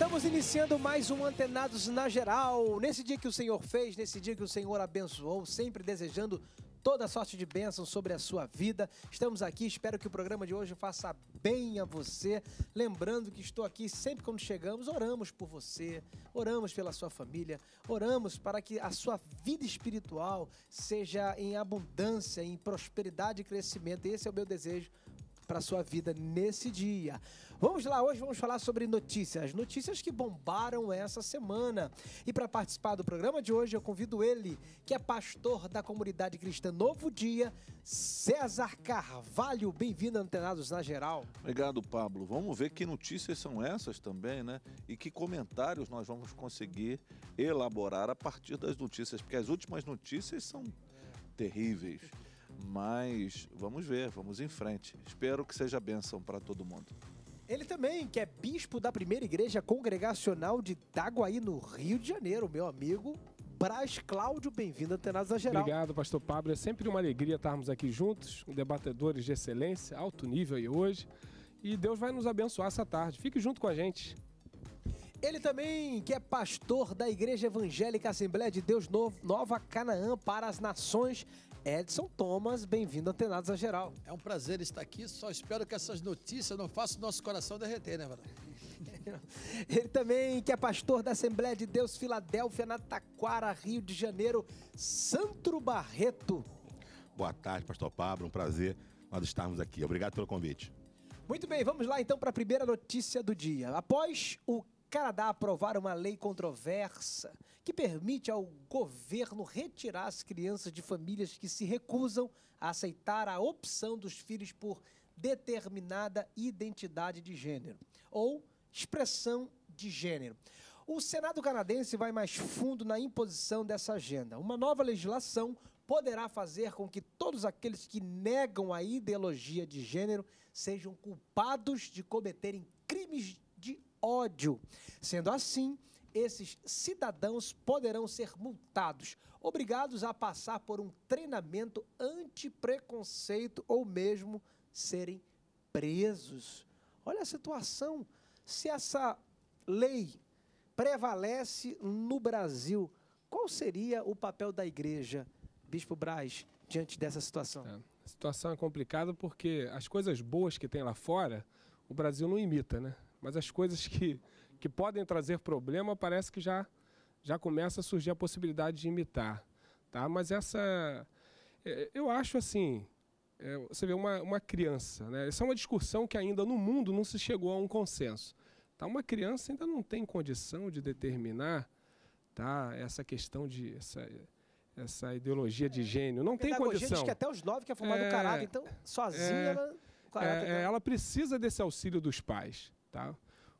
Estamos iniciando mais um Antenados na Geral. Nesse dia que o Senhor fez, nesse dia que o Senhor abençoou, sempre desejando toda sorte de bênção sobre a sua vida. Estamos aqui, espero que o programa de hoje faça bem a você. Lembrando que estou aqui sempre quando chegamos, oramos por você, oramos pela sua família, oramos para que a sua vida espiritual seja em abundância, em prosperidade e crescimento. Esse é o meu desejo para a sua vida nesse dia. Vamos lá, hoje vamos falar sobre notícias, notícias que bombaram essa semana. E para participar do programa de hoje, eu convido ele, que é pastor da comunidade cristã Novo Dia, César Carvalho. Bem-vindo, Antenados na Geral. Obrigado, Pablo. Vamos ver que notícias são essas também, né? E que comentários nós vamos conseguir elaborar a partir das notícias, porque as últimas notícias são terríveis. Mas vamos ver, vamos em frente. Espero que seja bênção para todo mundo. Ele também, que é bispo da primeira igreja congregacional de Itaguaí, no Rio de Janeiro, meu amigo. Braz Cláudio, bem-vindo à Tenasa Geral. Obrigado, pastor Pablo. É sempre uma alegria estarmos aqui juntos, debatedores de excelência, alto nível e hoje. E Deus vai nos abençoar essa tarde. Fique junto com a gente. Ele também, que é pastor da Igreja Evangélica Assembleia de Deus Nova Canaã para as Nações, Edson Thomas, bem-vindo Antenados a Geral. É um prazer estar aqui, só espero que essas notícias não façam nosso coração derreter, né, Varão? Ele também, que é pastor da Assembleia de Deus Filadélfia, na Taquara, Rio de Janeiro, Santro Barreto. Boa tarde, pastor Pablo, um prazer nós estarmos aqui. Obrigado pelo convite. Muito bem, vamos lá então para a primeira notícia do dia. Após o Canadá aprovar uma lei controversa que permite ao governo retirar as crianças de famílias que se recusam a aceitar a opção dos filhos por determinada identidade de gênero ou expressão de gênero. O Senado canadense vai mais fundo na imposição dessa agenda. Uma nova legislação poderá fazer com que todos aqueles que negam a ideologia de gênero sejam culpados de cometerem crimes ódio. Sendo assim, esses cidadãos poderão ser multados, obrigados a passar por um treinamento anti-preconceito ou mesmo serem presos. Olha a situação. Se essa lei prevalece no Brasil, qual seria o papel da igreja, Bispo Braz, diante dessa situação? É. A situação é complicada porque as coisas boas que tem lá fora, o Brasil não imita, né? Mas as coisas que, que podem trazer problema parece que já, já começa a surgir a possibilidade de imitar. Tá? Mas essa. É, eu acho assim. É, você vê uma, uma criança, né? Essa é uma discussão que ainda no mundo não se chegou a um consenso. Tá? Uma criança ainda não tem condição de determinar tá? essa questão de. Essa, essa ideologia de gênio. Não tem condição. diz que até os nove quer formar é, do caráter, então sozinha é, ela... É, né? ela precisa desse auxílio dos pais. Tá?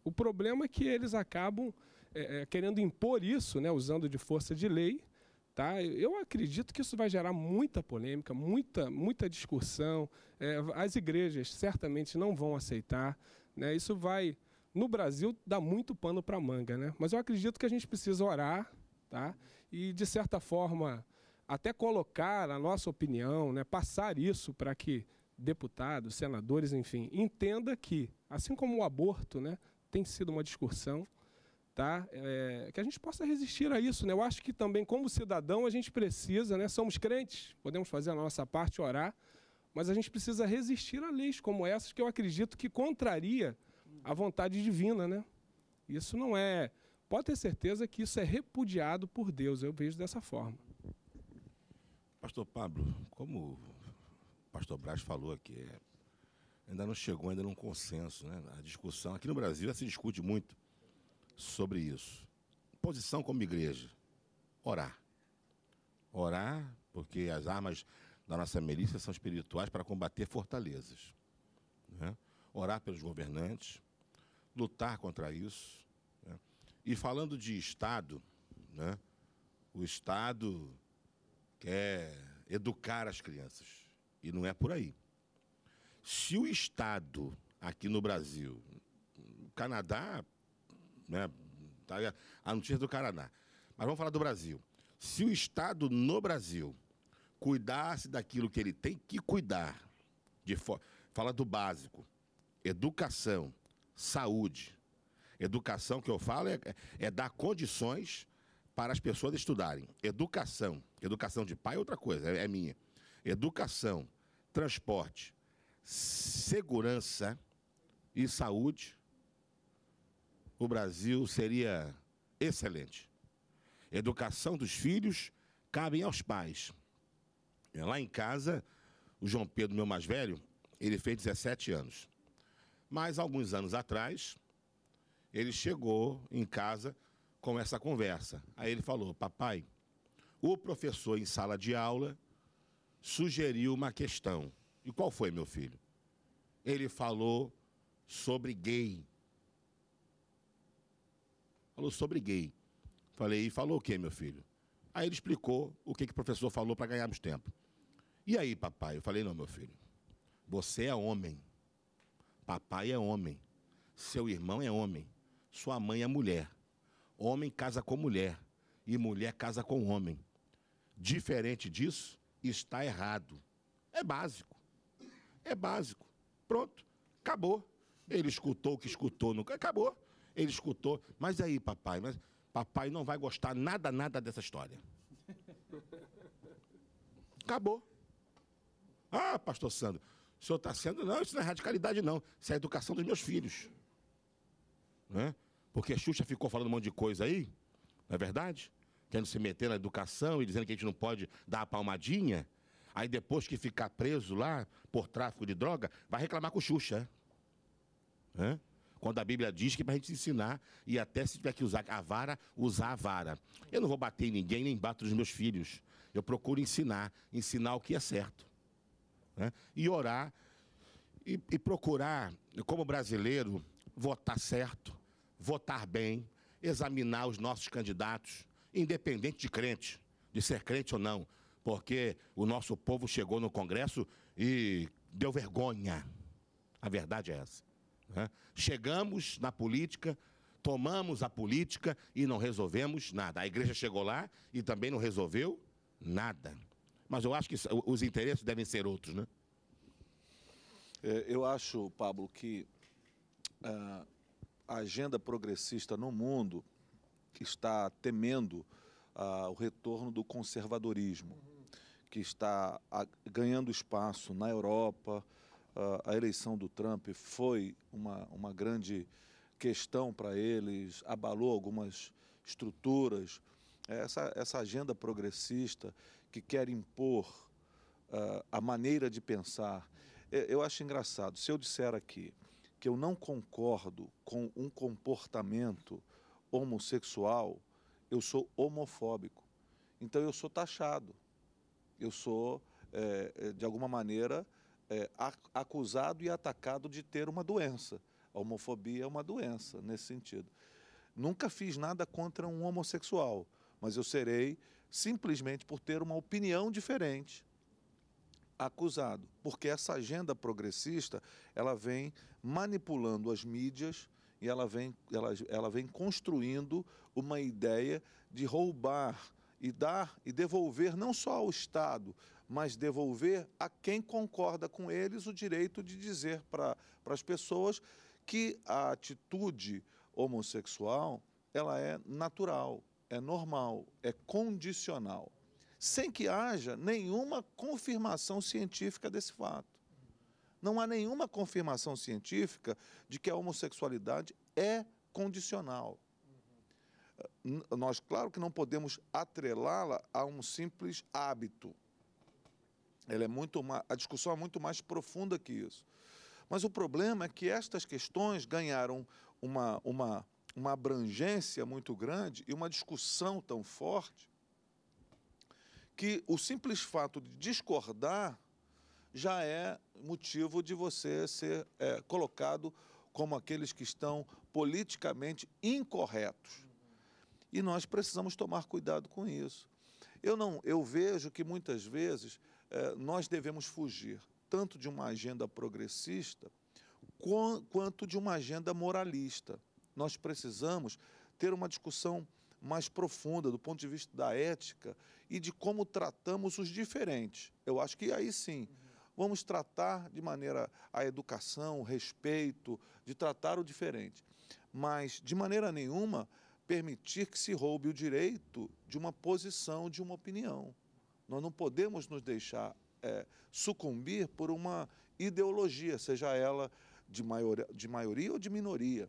O problema é que eles acabam é, é, querendo impor isso, né, usando de força de lei. Tá? Eu acredito que isso vai gerar muita polêmica, muita, muita discussão. É, as igrejas certamente não vão aceitar. Né? Isso vai, no Brasil, dar muito pano para manga. Né? Mas eu acredito que a gente precisa orar tá? e, de certa forma, até colocar a nossa opinião, né? passar isso para que deputados, senadores, enfim, entenda que, assim como o aborto né, tem sido uma discussão, tá? É, que a gente possa resistir a isso. Né? Eu acho que também, como cidadão, a gente precisa, né? somos crentes, podemos fazer a nossa parte, orar, mas a gente precisa resistir a leis como essas, que eu acredito que contraria a vontade divina. Né? Isso não é. Pode ter certeza que isso é repudiado por Deus, eu vejo dessa forma. Pastor Pablo, como pastor Braz falou aqui, é, ainda não chegou ainda num consenso. Né? A discussão, aqui no Brasil já se discute muito sobre isso. Posição como igreja, orar. Orar, porque as armas da nossa milícia são espirituais para combater fortalezas. Né? Orar pelos governantes, lutar contra isso. Né? E falando de Estado, né? o Estado quer educar as crianças. E não é por aí. Se o Estado, aqui no Brasil, Canadá, né, tá a notícia do Canadá, mas vamos falar do Brasil. Se o Estado no Brasil cuidasse daquilo que ele tem que cuidar, de fala do básico, educação, saúde. Educação que eu falo é, é, é dar condições para as pessoas estudarem. Educação. Educação de pai é outra coisa, é, é minha educação, transporte, segurança e saúde, o Brasil seria excelente. Educação dos filhos cabe aos pais. É, lá em casa, o João Pedro, meu mais velho, ele fez 17 anos. Mas alguns anos atrás, ele chegou em casa com essa conversa. Aí ele falou: Papai, o professor em sala de aula sugeriu uma questão. E qual foi, meu filho? Ele falou sobre gay. Falou sobre gay. Falei, e falou o quê, meu filho? Aí ele explicou o que, que o professor falou para ganharmos tempo. E aí, papai? Eu falei, não, meu filho. Você é homem. Papai é homem. Seu irmão é homem. Sua mãe é mulher. Homem casa com mulher. E mulher casa com homem. Diferente disso, está errado. É básico. É básico. Pronto. Acabou. Ele escutou o que escutou. Acabou. Ele escutou. Mas aí, papai, mas papai não vai gostar nada, nada dessa história. Acabou. Ah, pastor Sandro, o senhor está sendo. Não, isso não é radicalidade, não. Isso é a educação dos meus filhos. Né? Porque Xuxa ficou falando um monte de coisa aí, não é verdade? querendo se meter na educação e dizendo que a gente não pode dar a palmadinha, aí depois que ficar preso lá por tráfico de droga, vai reclamar com Xuxa. Hã? Quando a Bíblia diz que é para a gente ensinar e até se tiver que usar a vara, usar a vara. Eu não vou bater em ninguém, nem bato nos meus filhos. Eu procuro ensinar, ensinar o que é certo. E orar e, e procurar, como brasileiro, votar certo, votar bem, examinar os nossos candidatos independente de crente, de ser crente ou não, porque o nosso povo chegou no Congresso e deu vergonha. A verdade é essa. Né? Chegamos na política, tomamos a política e não resolvemos nada. A igreja chegou lá e também não resolveu nada. Mas eu acho que os interesses devem ser outros, né? É, eu acho, Pablo, que ah, a agenda progressista no mundo que está temendo ah, o retorno do conservadorismo, que está ah, ganhando espaço na Europa. Ah, a eleição do Trump foi uma, uma grande questão para eles, abalou algumas estruturas. É essa, essa agenda progressista que quer impor a maneira de pensar. Eu acho engraçado, se eu disser aqui que eu não concordo com um comportamento homossexual, eu sou homofóbico. Então eu sou taxado. Eu sou, é, é de alguma maneira, é, acusado e atacado de ter uma doença. A homofobia é uma doença nesse sentido. Nunca fiz nada contra um homossexual, mas eu serei, simplesmente por ter uma opinião diferente, acusado. Porque essa agenda progressista, ela vem manipulando as mídias, e ela vem, ela, ela vem construindo uma ideia de roubar e dar e devolver não só ao Estado, mas devolver a quem concorda com eles o direito de dizer para as pessoas que a atitude homossexual ela é natural, é normal, é condicional, sem que haja nenhuma confirmação científica desse fato. Não há nenhuma confirmação científica de que a homossexualidade é condicional. Nós, claro que não podemos atrelá-la a um simples hábito. Ela é muito a discussão é muito mais profunda que isso. Mas o problema é que estas questões ganharam uma, uma, uma abrangência muito grande e uma discussão tão forte que o simples fato de discordar já é motivo de você ser é, colocado como aqueles que estão politicamente incorretos. E nós precisamos tomar cuidado com isso. Eu não, eu vejo que muitas vezes é, nós devemos fugir tanto de uma agenda progressista com, quanto de uma agenda moralista. Nós precisamos ter uma discussão mais profunda do ponto de vista da ética e de como tratamos os diferentes. Eu acho que aí sim. Uhum Vamos tratar de maneira a educação, o respeito, de tratar o diferente. Mas, de maneira nenhuma, permitir que se roube o direito de uma posição, de uma opinião. Nós não podemos nos deixar é, sucumbir por uma ideologia, seja ela de maioria, de maioria ou de minoria.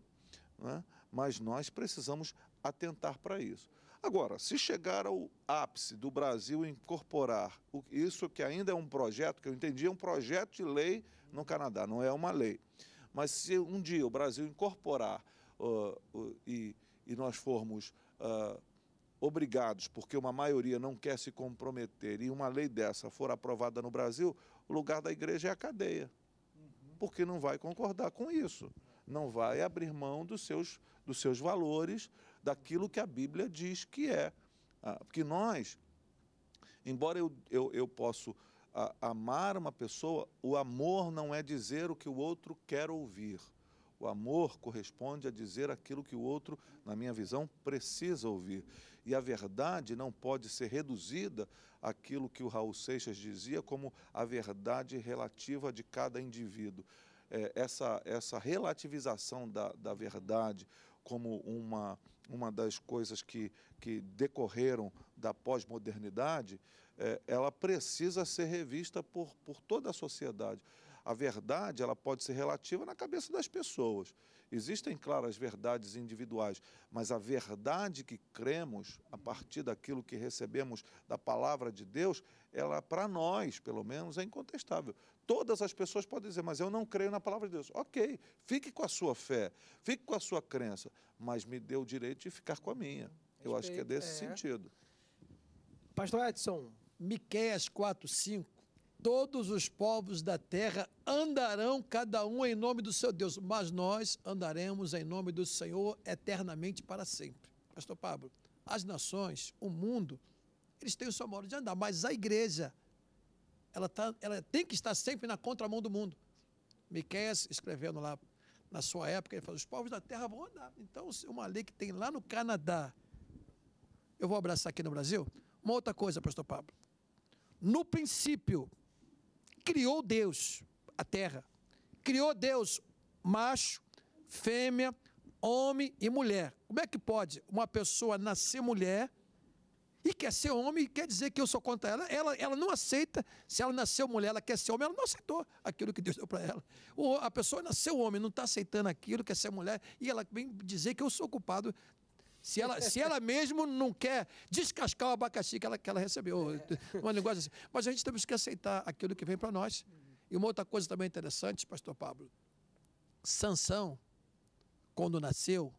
Né? Mas nós precisamos atentar para isso. Agora, se chegar ao ápice do Brasil incorporar isso que ainda é um projeto, que eu entendi, é um projeto de lei no Canadá, não é uma lei. Mas se um dia o Brasil incorporar uh, uh, e, e, nós formos uh, obrigados, porque uma maioria não quer se comprometer, e uma lei dessa for aprovada no Brasil, o lugar da igreja é a cadeia, uhum. porque não vai concordar com isso não vai abrir mão dos seus, dos seus valores, daquilo que a Bíblia diz que é. Ah, porque nós, embora eu, eu, eu possa ah, amar uma pessoa, o amor não é dizer o que o outro quer ouvir. O amor corresponde a dizer aquilo que o outro, na minha visão, precisa ouvir. E a verdade não pode ser reduzida àquilo que o Raul Seixas dizia como a verdade relativa de cada indivíduo. É, essa, essa relativização da, da verdade como uma, uma das coisas que, que decorreram da pós-modernidade, é, ela precisa ser revista por, por toda a sociedade. A verdade ela pode ser relativa na cabeça das pessoas. Existem, claro, as verdades individuais, mas a verdade que cremos a partir daquilo que recebemos da palavra de Deus, ela, para nós, pelo menos, é incontestável. Todas as pessoas podem dizer, mas eu não creio na palavra de Deus. Ok, fique com a sua fé, fique com a sua crença, mas me dê o direito de ficar com a minha. Eu acho que é desse é. sentido. Pastor Edson, Miqueias 4, 5. Todos os povos da terra andarão cada um em nome do seu Deus, mas nós andaremos em nome do Senhor eternamente para sempre. Pastor Pablo, as nações, o mundo, eles têm o seu modo de andar. Mas a igreja, ela, tá, ela tem que estar sempre na contramão do mundo. Miquéias escrevendo lá na sua época, ele fala, os povos da terra vão andar. Então, uma lei que tem lá no Canadá, eu vou abraçar aqui no Brasil. Uma outra coisa, pastor Pablo. No princípio, criou Deus a terra. Criou Deus macho, fêmea, homem e mulher. Como é que pode uma pessoa nascer mulher e quer ser homem, quer dizer que eu sou contra ela. Ela, ela não aceita. Se ela nasceu mulher, ela quer ser homem, ela não aceitou aquilo que Deus deu para ela. Ou a pessoa nasceu homem, não está aceitando aquilo, quer ser mulher, e ela vem dizer que eu sou culpado. Se ela, se ela mesmo não quer descascar o abacaxi que ela, que ela recebeu. É. Uma linguagem assim. Mas a gente temos que aceitar aquilo que vem para nós. E uma outra coisa também interessante, pastor Pablo. Sansão, quando nasceu,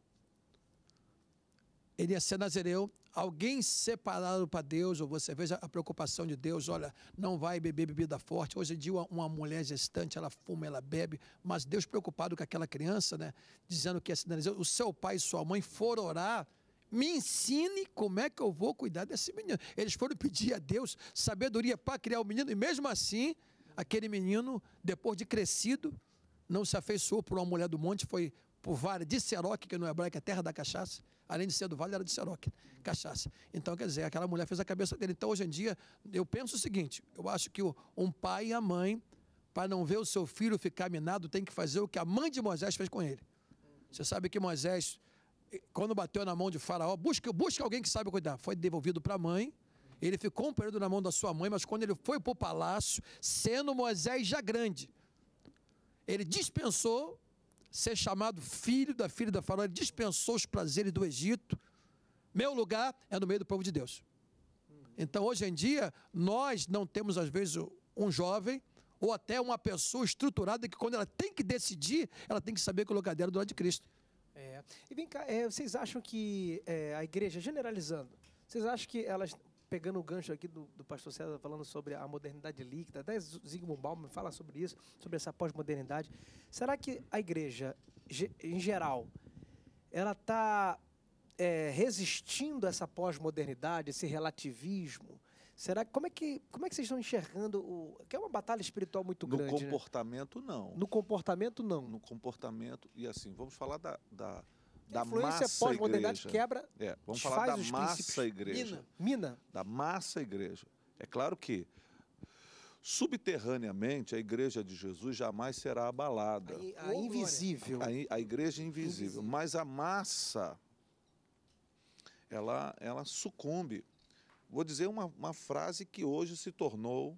ele ia ser nazireu alguém separado para Deus, ou você veja a preocupação de Deus, olha, não vai beber bebida forte. Hoje em dia uma mulher gestante, ela fuma, ela bebe, mas Deus preocupado com aquela criança, né, dizendo que é sinalizando, o seu pai e sua mãe foram orar, me ensine como é que eu vou cuidar desse menino. Eles foram pedir a Deus sabedoria para criar o menino, e mesmo assim, aquele menino, depois de crescido, não se afeiçoou por uma mulher do monte, foi por vara de Seroque, que no é hebraico é terra da cachaça, Além de ser do Vale, era de Seroque, cachaça. Então, quer dizer, aquela mulher fez a cabeça dele. Então, hoje em dia, eu penso o seguinte: eu acho que um pai e a mãe, para não ver o seu filho ficar minado, tem que fazer o que a mãe de Moisés fez com ele. Você sabe que Moisés, eh, quando bateu na mão de Faraó, busca, busca alguém que sabe cuidar. Foi devolvido para a mãe. Ele ficou um período na mão da sua mãe, mas quando ele foi para o palácio, sendo Moisés já grande, ele dispensou ser chamado filho da filha da Faraó, ele dispensou os prazeres do Egito. Meu lugar é no meio do povo de Deus. Então, hoje em dia, nós não temos, às vezes, um jovem ou até uma pessoa estruturada que, quando ela tem que decidir, ela tem que saber que o lugar dela é do lado de Cristo. É. E vem cá, é, vocês acham que é, a igreja, generalizando, vocês acham que elas pegando o gancho aqui do, do pastor César falando sobre a modernidade líquida, até Zygmunt Bauman fala sobre isso, sobre essa pós-modernidade. Será que a igreja, em geral, ela está é, resistindo a essa pós-modernidade, esse relativismo? Será como é que como é que vocês estão enxergando o que é uma batalha espiritual muito no grande? No né? comportamento né? não. No comportamento não. No comportamento e assim vamos falar da, da da influência pós-modernidade quebra, é, vamos falar da massa igreja. Mina, mina. Da massa igreja. É claro que subterraneamente a igreja de Jesus jamais será abalada. A, a invisível. A, a igreja é invisível, invisível, mas a massa ela ela sucumbe. Vou dizer uma, uma frase que hoje se tornou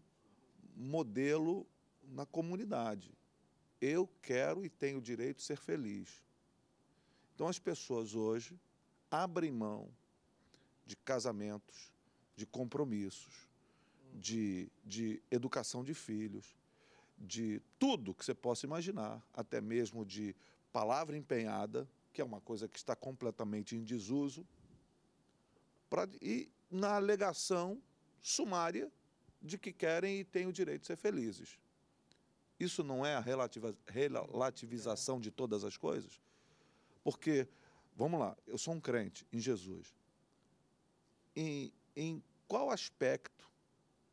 modelo na comunidade. Eu quero e tenho o direito de ser feliz. Então as pessoas hoje abrem mão de casamentos, de compromissos, de, de educação de filhos, de tudo que você possa imaginar, até mesmo de palavra empenhada, que é uma coisa que está completamente em desuso, pra, e na alegação sumária de que querem e têm o direito de ser felizes. Isso não é a relativização de todas as coisas? Porque, vamos lá, eu sou um crente em Jesus. Em, em qual aspecto,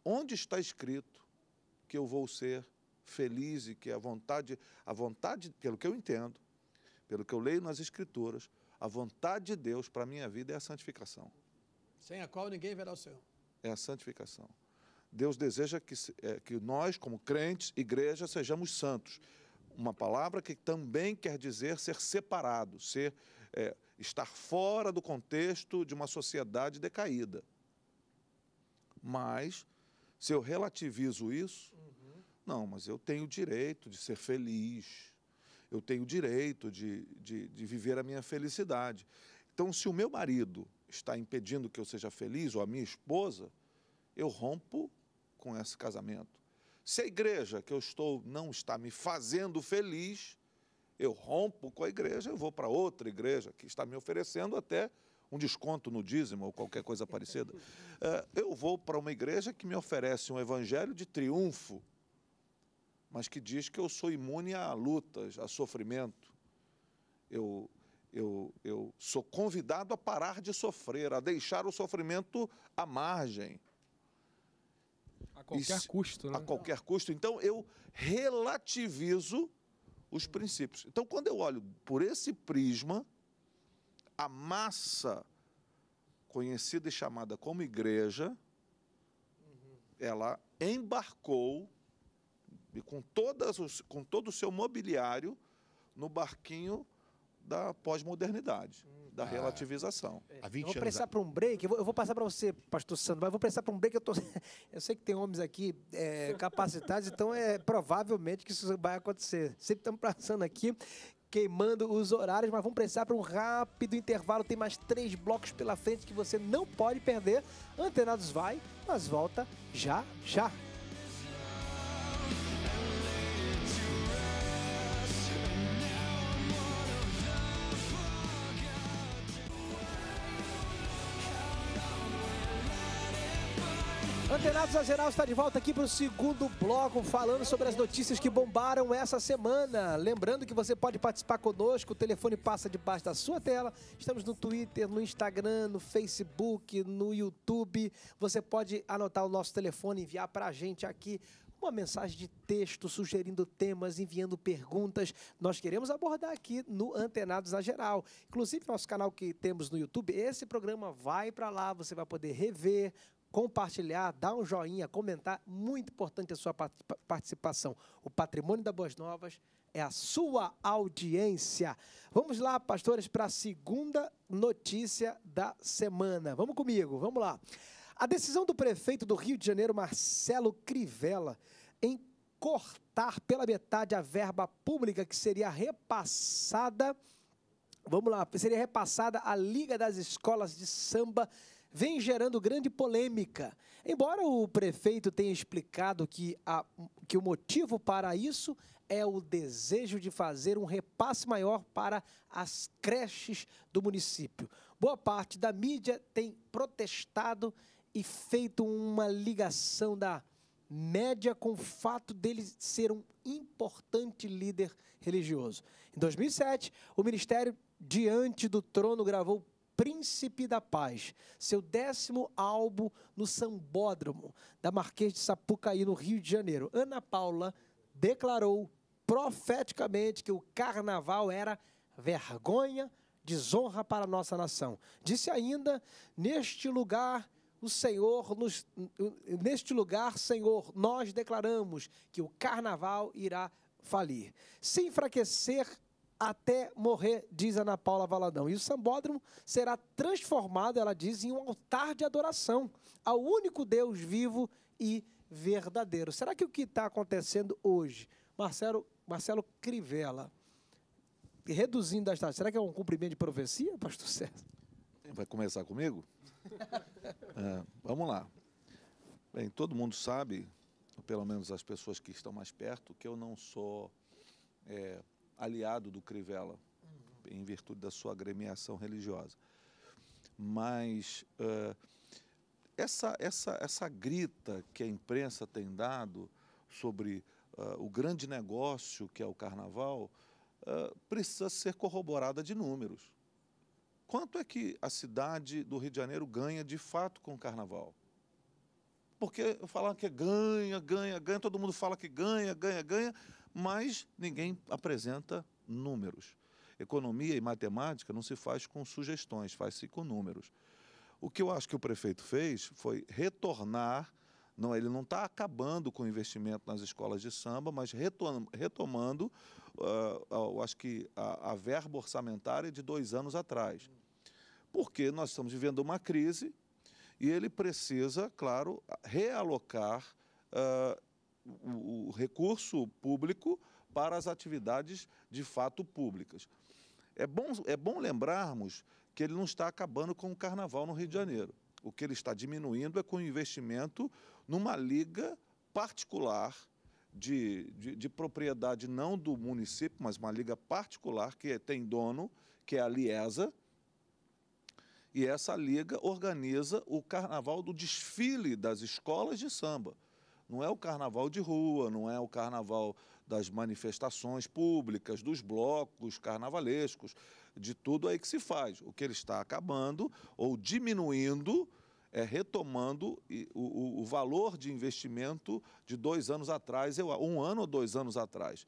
onde está escrito que eu vou ser feliz e que a vontade, a vontade, pelo que eu entendo, pelo que eu leio nas Escrituras, a vontade de Deus para a minha vida é a santificação. Sem a qual ninguém verá o Senhor. É a santificação. Deus deseja que, é, que nós, como crentes, igreja, sejamos santos uma palavra que também quer dizer ser separado, ser é, estar fora do contexto de uma sociedade decaída. Mas se eu relativizo isso, uhum. não, mas eu tenho o direito de ser feliz, eu tenho o direito de, de, de viver a minha felicidade. Então, se o meu marido está impedindo que eu seja feliz, ou a minha esposa, eu rompo com esse casamento. Se a igreja que eu estou não está me fazendo feliz, eu rompo com a igreja, eu vou para outra igreja que está me oferecendo até um desconto no dízimo ou qualquer coisa parecida. Eh, eu vou para uma igreja que me oferece um evangelho de triunfo, mas que diz que eu sou imune a lutas, a sofrimento. Eu, eu, eu sou convidado a parar de sofrer, a deixar o sofrimento à margem. A qualquer custo, né? A qualquer custo. Então eu relativizo os princípios. Então quando eu olho por esse prisma, a massa conhecida e chamada como igreja, ela embarcou e com, todas os, com todo o seu mobiliário no barquinho da pós-modernidade. Uhum da ah. relativização. É, Há 20 então eu vou precisar para um break, eu vou, eu vou passar para você, pastor Sandoval, eu vou precisar para um break, eu, tô, eu sei que tem homens aqui é, capacitados, então é provavelmente que isso vai acontecer. Sempre estamos passando aqui, queimando os horários, mas vamos precisar para um rápido intervalo. Tem mais três blocos pela frente que você não pode perder. Antenados vai, mas volta já, já. a Geral está de volta aqui para o segundo bloco, falando sobre as notícias que bombaram essa semana. Lembrando que você pode participar conosco, o telefone passa debaixo da sua tela. Estamos no Twitter, no Instagram, no Facebook, no YouTube. Você pode anotar o nosso telefone, enviar para a gente aqui uma mensagem de texto sugerindo temas, enviando perguntas. Nós queremos abordar aqui no Antenados na Geral. Inclusive, nosso canal que temos no YouTube, esse programa vai para lá, você vai poder rever, compartilhar, dar um joinha, comentar. Muito importante a sua participação. O patrimônio da Boas Novas é a sua audiência. Vamos lá, pastores, para a segunda notícia da semana. Vamos comigo, vamos lá. A decisão do prefeito do Rio de Janeiro, Marcelo Crivella, em cortar pela metade a verba pública que seria repassada, vamos lá, seria repassada à Liga das Escolas de Samba vem gerando grande polêmica. Embora o prefeito tenha explicado que, a, que o motivo para isso é o desejo de fazer um repasse maior para as creches do município. Boa parte da mídia tem protestado e feito uma ligação da média com o fato dele ser um importante líder religioso. Em 2007, o Ministério Diante do Trono gravou Príncipe da Paz, seu décimo álbum no Sambódromo da Marquês de Sapucaí, no Rio de Janeiro. Ana Paula declarou profeticamente que o carnaval era vergonha, desonra para a nossa nação. Disse ainda: Neste lugar o Senhor nos, neste lugar, Senhor, nós declaramos que o carnaval irá falir. Se enfraquecer até morrer, diz Ana Paula Valadão. E o sambódromo será transformado, ela diz, em um altar de adoração ao único Deus vivo e verdadeiro. Será que o que está acontecendo hoje, Marcelo, Marcelo Crivella, reduzindo as taxas, será que é um cumprimento de profecia, pastor César? Vai começar comigo? é, vamos lá. Bem, todo mundo sabe, pelo menos as pessoas que estão mais perto, que eu não sou é, aliado do Crivella, uhum. em virtude da sua agremiação religiosa. Mas uh, essa, essa, essa grita que a imprensa tem dado sobre uh, o grande negócio que é o carnaval uh, precisa ser corroborada de números. Quanto é que a cidade do Rio de Janeiro ganha de fato com o carnaval? Porque falar que ganha, ganha, ganha, todo mundo fala que ganha, ganha, ganha, mas ninguém apresenta números. Economia e matemática não se faz com sugestões, faz-se com números. O que eu acho que o prefeito fez foi retornar, não, ele não está acabando com o investimento nas escolas de samba, mas retomando, uh, acho que a, a verba orçamentária de dois anos atrás. Porque nós estamos vivendo uma crise e ele precisa, claro, realocar uh, o, o recurso público para as atividades de fato públicas. É bom, é bom lembrarmos que ele não está acabando com o carnaval no Rio de Janeiro. O que ele está diminuindo é com o investimento numa liga particular de, de, de propriedade não do município, mas uma liga particular que tem dono, que é a Liesa. E essa liga organiza o carnaval do desfile das escolas de samba. Não é o carnaval de rua, não é o carnaval das manifestações públicas, dos blocos carnavalescos, de tudo aí que se faz. O que ele está acabando ou diminuindo é retomando o, o, o valor de investimento de dois anos atrás, eu, um ano ou dois anos atrás.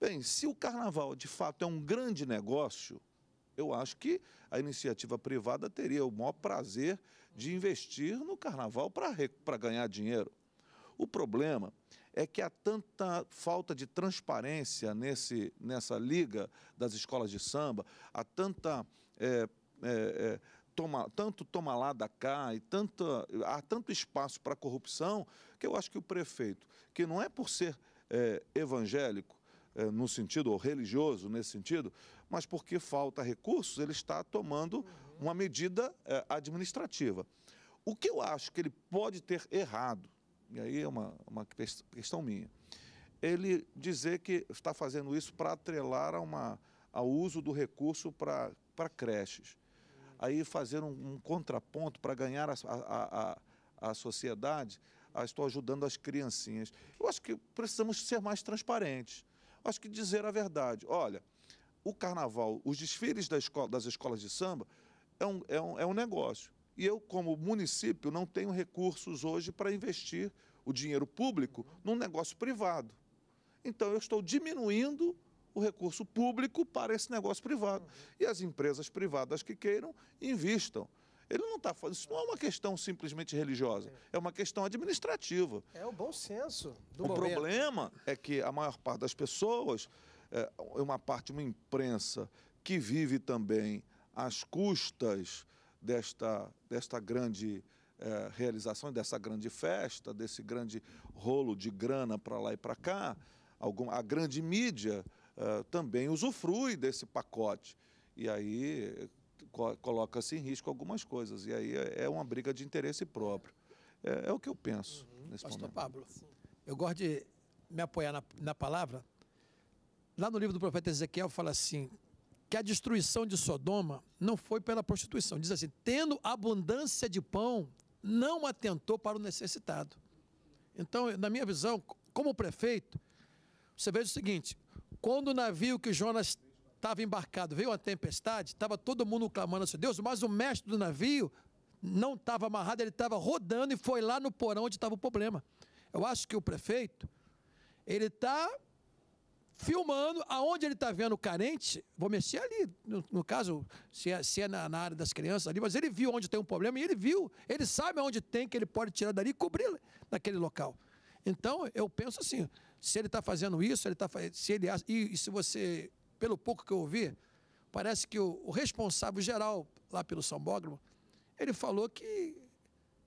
Bem, se o carnaval de fato é um grande negócio, eu acho que a iniciativa privada teria o maior prazer de investir no carnaval para ganhar dinheiro. O problema é que há tanta falta de transparência nesse, nessa liga das escolas de samba, há tanta. É, é, é Toma, tanto toma lá da cá e tanto, há tanto espaço para corrupção que eu acho que o prefeito, que não é por ser é, evangélico é, no sentido, ou religioso nesse sentido, mas porque falta recursos, ele está tomando uhum. uma medida é, administrativa. O que eu acho que ele pode ter errado, e aí é uma, uma questão minha, ele dizer que está fazendo isso para atrelar a uso do recurso para, creches. Aí fazer um, um contraponto para ganhar a, a, a, a sociedade, ah, estou ajudando as criancinhas. Eu acho que precisamos ser mais transparentes. Eu acho que dizer a verdade. Olha, o carnaval, os desfiles das escolas de samba é um, é um, é um negócio. E eu, como município, não tenho recursos hoje para investir o dinheiro público num negócio privado. Então, eu estou diminuindo o recurso público para esse negócio privado. E as empresas privadas que queiram, investam. Ele não está fazendo. Isso não é uma questão simplesmente religiosa, é uma questão administrativa. É o bom senso do O momento. problema é que a maior parte das pessoas, é uma parte, uma imprensa que vive também às custas desta, desta grande eh, realização, dessa grande festa, desse grande rolo de grana para lá e para cá, algum, a grande mídia eh, também usufrui desse pacote. E aí co coloca-se em risco algumas coisas. E aí é, é uma briga de interesse próprio. É, é o que eu penso uhum. nesse Pastor momento. Pablo, eu gosto de me apoiar na, na palavra. Lá no livro do profeta Ezequiel fala assim: que a destruição de Sodoma não foi pela prostituição. Diz assim: tendo abundância de pão, não atentou para o necessitado. Então, na minha visão, como prefeito, você veja o seguinte: quando o navio que Jonas estava embarcado veio uma tempestade, estava todo mundo clamando a seu Deus, mas o mestre do navio não estava amarrado, ele estava rodando e foi lá no porão onde estava o problema. Eu acho que o prefeito, ele está filmando aonde ele está vendo o carente, vou mexer ali, no, no caso, se é, se é na, na, área das crianças ali, mas ele viu onde tem um problema e ele viu, ele sabe aonde tem que ele pode tirar dali e cobrir naquele local. Então, eu penso assim, se ele está fazendo isso, ele tá, se ele e, e se você, pelo pouco que eu ouvi, parece que o, o responsável geral lá pelo Sambódromo, ele falou que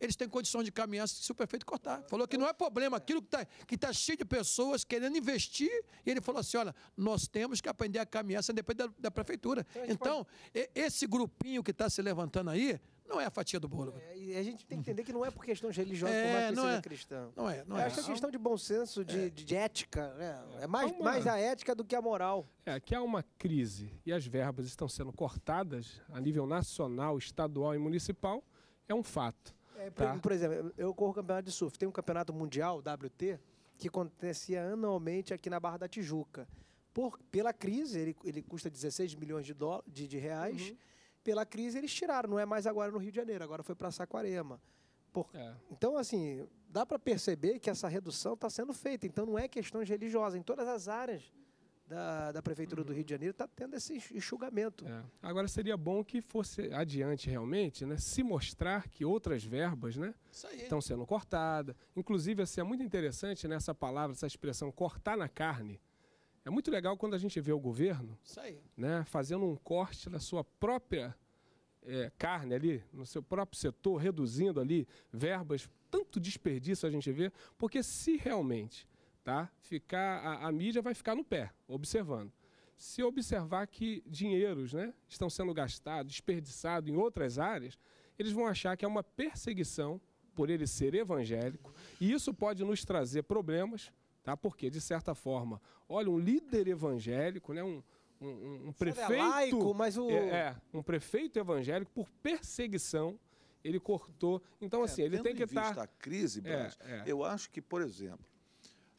eles têm condições de caminhar se o prefeito cortar. Falou que não é problema aquilo que está que tá cheio de pessoas querendo investir. E ele falou assim: olha, nós temos que aprender a caminhar sem depender da, da prefeitura. Então, então esse grupinho que está se levantando aí, não é a fatia do bolo. É, e a gente tem que entender que não é por questões religiosas é, como que não é, cristã. Não é, não é. Eu acho que é questão de bom senso, de, é. de ética. Né? É, mais, uma... mais a ética do que a moral. É, que há uma crise e as verbas estão sendo cortadas a nível nacional, estadual e municipal, é um fato. É, por, tá? por, exemplo, eu corro campeonato de surf. Tem um campeonato mundial, WT, que acontecia anualmente aqui na Barra da Tijuca. Por, pela crise, ele, ele custa 16 milhões de, dólar, de, de reais. Uhum. Pela crise, eles tiraram. Não é mais agora no Rio de Janeiro, agora foi para Saquarema. Por, é. Então, assim, dá para perceber que essa redução está sendo feita. Então, não é questão religiosa Em todas as áreas da, da Prefeitura uhum. do Rio de Janeiro está tendo esse enxugamento. É. Agora seria bom que fosse adiante realmente, né? Se mostrar que outras verbas né, estão sendo cortadas. Inclusive, assim, é muito interessante né, essa palavra, essa expressão cortar na carne. É muito legal quando a gente vê o governo Né, fazendo um corte na sua própria é, carne ali, no seu próprio setor, reduzindo ali verbas, tanto desperdício a gente vê, porque se realmente tá? Ficar a, a mídia vai ficar no pé, observando. Se observar que dinheiros, né, estão sendo gastados, desperdiçados em outras áreas, eles vão achar que é uma perseguição por ele ser evangélico, e isso pode nos trazer problemas, tá? Porque de certa forma, olha, um líder evangélico, né, um um, um, é prefeito, é laico, mas o... É, é, um prefeito evangélico por perseguição ele cortou. Então, é, assim, ele tem que estar. Tá... a crise, é, Brás, é, é. eu acho que, por exemplo,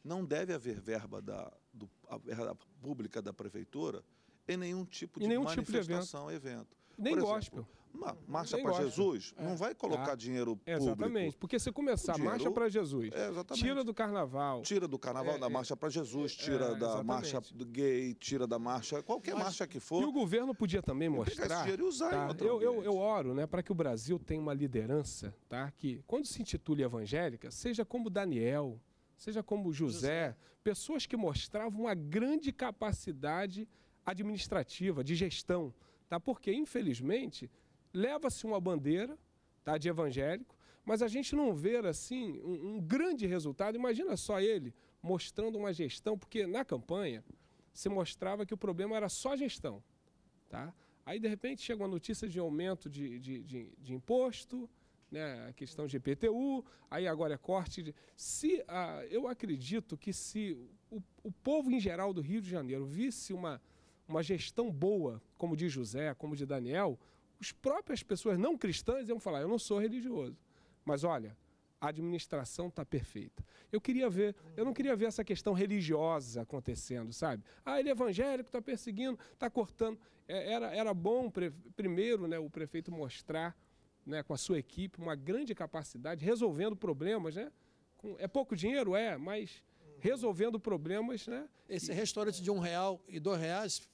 não deve haver verba da, do, a, pública da prefeitura em nenhum tipo de nenhum manifestação, tipo de evento. evento. Nem Por gospel. Exemplo, uma marcha para Jesus é. não vai colocar ah, dinheiro público. Exatamente, porque se começar a marcha para Jesus, é, tira do carnaval. Tira do carnaval, é, da é. marcha para Jesus, é, tira da marcha do gay, tira da marcha, qualquer Mas, marcha que for. E o governo podia também mostrar. Esse dinheiro e usar tá? eu, eu, eu, oro né, para que o Brasil tenha uma liderança tá, que, quando se intitule evangélica, seja como Daniel, seja como José, José, pessoas que mostravam uma grande capacidade administrativa, de gestão, tá? Porque infelizmente leva-se uma bandeira, tá, de evangélico, mas a gente não vê assim um, um grande resultado. Imagina só ele mostrando uma gestão, porque na campanha se mostrava que o problema era só gestão, tá? Aí de repente chega uma notícia de aumento de, de, de, de imposto, né, a questão de IPTU, aí agora é corte. De... Se, ah, eu acredito que se o, o povo em geral do Rio de Janeiro visse uma, uma gestão boa, como de José, como de Daniel, as próprias pessoas não cristãs iam falar, eu não sou religioso. Mas olha, a administração está perfeita. Eu queria ver, eu não queria ver essa questão religiosa acontecendo, sabe? Ah, ele é evangélico, está perseguindo, está cortando. É, era, era bom pre, primeiro né, o prefeito mostrar né, com a sua equipe, uma grande capacidade, resolvendo problemas, né? Com, é pouco dinheiro? É, mas uhum. resolvendo problemas, né? Esse e... restaurante de um real e dois reais,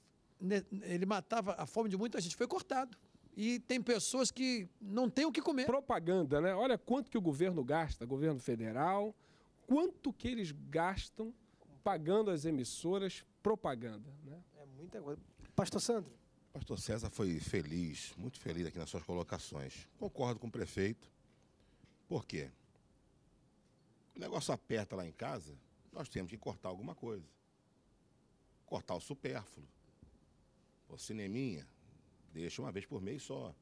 ele matava a fome de muita gente, foi cortado. E tem pessoas que não têm o que comer. Propaganda, né? Olha quanto que o governo gasta, governo federal, quanto que eles gastam pagando as emissoras propaganda, né? É muita coisa. Pastor Sandro, Pastor César foi feliz, muito feliz aqui nas suas colocações. Concordo com o prefeito. Por quê? O negócio aperta lá em casa, nós temos que cortar alguma coisa. Cortar o supérfluo. O cineminha, deixa uma vez por mês só.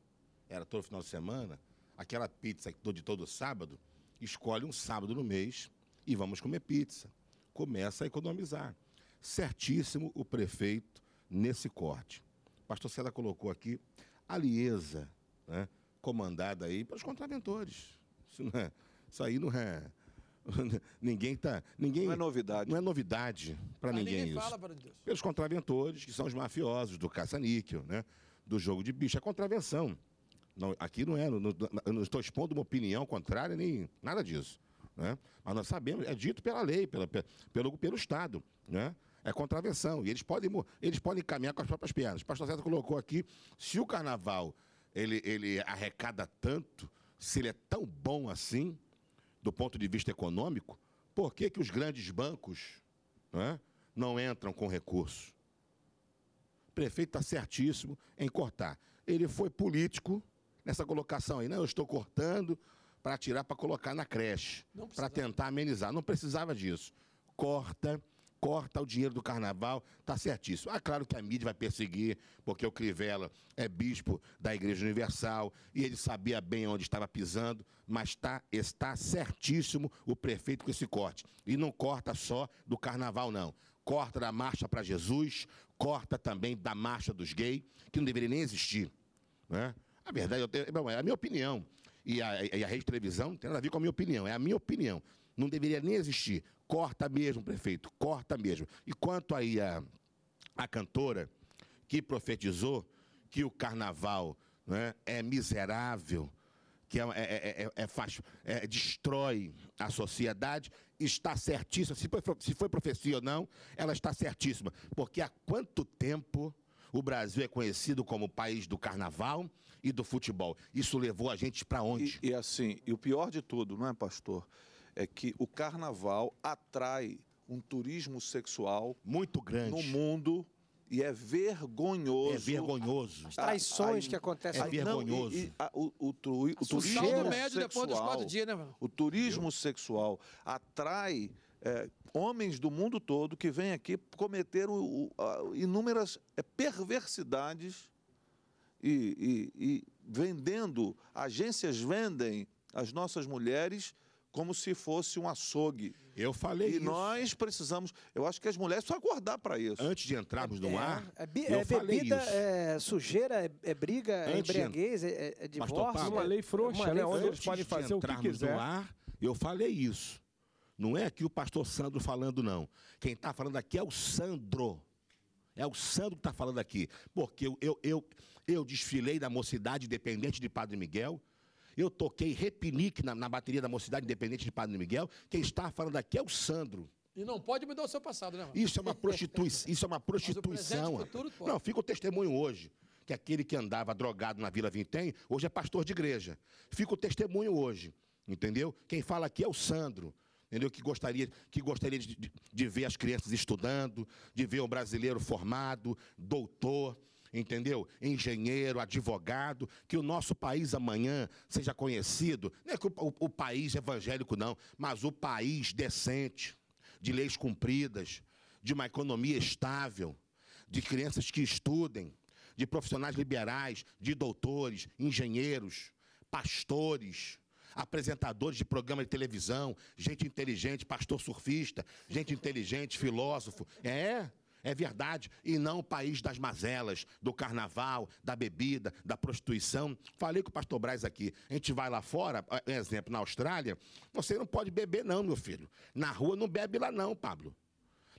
Era todo final de semana. Aquela pizza de todo sábado, escolhe um sábado no mês e vamos comer pizza. Começa a economizar. Certíssimo o prefeito nesse corte pastor Seda colocou aqui, a liesa, né, comandada aí pelos contraventores. Isso, não é, isso aí não é. ninguém está. ninguém não é novidade. Não é novidade para ah, ninguém, ninguém fala, isso. Pelos contraventores, que são os mafiosos do caça-níquel, né, do jogo de bicho, é contravenção. Não, aqui não é, não, não, eu não estou expondo uma opinião contrária nem nada disso. Né? Mas nós sabemos, é dito pela lei, pela, pelo, pelo Estado. Né? É contravenção. E eles podem, eles podem caminhar com as próprias pernas. O pastor César colocou aqui: se o carnaval ele, ele arrecada tanto, se ele é tão bom assim, do ponto de vista econômico, por que, que os grandes bancos não, é, não entram com recurso? O prefeito está certíssimo em cortar. Ele foi político nessa colocação aí. Não, né? eu estou cortando para tirar para colocar na creche, para tentar amenizar. Não precisava disso. Corta corta o dinheiro do carnaval, tá certíssimo. Ah, claro que a mídia vai perseguir, porque o Crivella é bispo da Igreja Universal e ele sabia bem onde estava pisando, mas tá, está certíssimo o prefeito com esse corte. E não corta só do carnaval, não. Corta da marcha para Jesus, corta também da marcha dos gays, que não deveria nem existir. Né? A verdade, eu tenho, é a minha opinião. E a, e a rede televisão não tem nada a ver com a minha opinião, é a minha opinião não deveria nem existir. Corta mesmo, prefeito, corta mesmo. E quanto aí a, a cantora que profetizou que o carnaval né, é miserável, que é, é, é, é, é faz, é, destrói a sociedade, está certíssima. Se foi, se foi profecia ou não, ela está certíssima. Porque há quanto tempo o Brasil é conhecido como o país do carnaval e do futebol? Isso levou a gente para onde? E, e, assim, e o pior de tudo, não é, pastor? é que o carnaval atrai um turismo sexual muito grande no mundo e é vergonhoso. É vergonhoso. As traições a, a, que acontecem. É aí, vergonhoso. Não, e, e, a, o, o, o, o turismo médio depois dos quatro dias, né, O turismo Meu. sexual atrai é, homens do mundo todo que vêm aqui cometer o, o, inúmeras é, perversidades e, e vendendo, agências vendem as nossas mulheres como se fosse um açougue. Eu falei e isso. nós precisamos, eu acho que as mulheres precisam acordar para isso. Antes de entrarmos no é, ar, é, é, eu é falei bebida, isso. É, sujeira, é, é briga, é Antes é embriaguez, é, é divórcio. Mas, é uma lei frouxa, uma lei né? né? Onde eles podem fazer o que quiser. No ar, eu falei isso. Não é aqui o pastor Sandro falando, não. Quem está falando aqui é o Sandro. É o Sandro que está falando aqui. Porque eu, eu, eu, eu desfilei da mocidade dependente de Padre Miguel, eu toquei repinique na, na bateria da Mocidade Independente de Padre Miguel. Quem está falando aqui é o Sandro. E não pode mudar o seu passado, né? Isso é uma prostituição, isso é uma prostituição. Mas o futuro, não, fica o testemunho hoje que aquele que andava drogado na Vila Vintém, hoje é pastor de igreja. Fica o testemunho hoje, entendeu? Quem fala aqui é o Sandro, entendeu? Que gostaria, que gostaria de, de, de ver as crianças estudando, de ver um brasileiro formado, doutor, entendeu? Engenheiro, advogado, que o nosso país amanhã seja conhecido, não é que o, o, o país evangélico não, mas o país decente, de leis cumpridas, de uma economia estável, de crianças que estudem, de profissionais liberais, de doutores, engenheiros, pastores, apresentadores de programas de televisão, gente inteligente, pastor surfista, gente inteligente, filósofo. É, é verdade, e não o país das mazelas, do carnaval, da bebida, da prostituição. Falei com o pastor Braz aqui. A gente vai lá fora, é, exemplo, na Austrália, você não pode beber, não, meu filho. Na rua não bebe lá, não, Pablo.